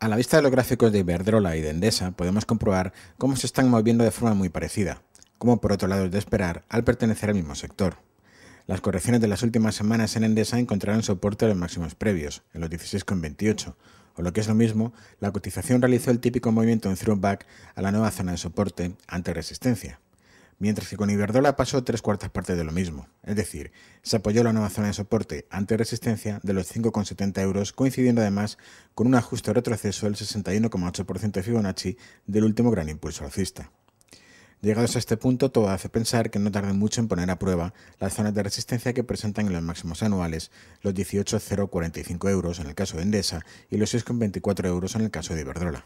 A la vista de los gráficos de Iberdrola y de Endesa, podemos comprobar cómo se están moviendo de forma muy parecida, como por otro lado es de esperar al pertenecer al mismo sector. Las correcciones de las últimas semanas en Endesa encontraron soporte a los máximos previos, en los 16,28, o lo que es lo mismo, la cotización realizó el típico movimiento en throwback a la nueva zona de soporte ante resistencia mientras que con Iberdrola pasó tres cuartas partes de lo mismo. Es decir, se apoyó la nueva zona de soporte ante resistencia de los 5,70 euros, coincidiendo además con un ajuste retroceso del 61,8% de Fibonacci del último gran impulso alcista. Llegados a este punto, todo hace pensar que no tarden mucho en poner a prueba las zonas de resistencia que presentan en los máximos anuales, los 18,045 euros en el caso de Endesa y los 6,24 euros en el caso de Iberdrola.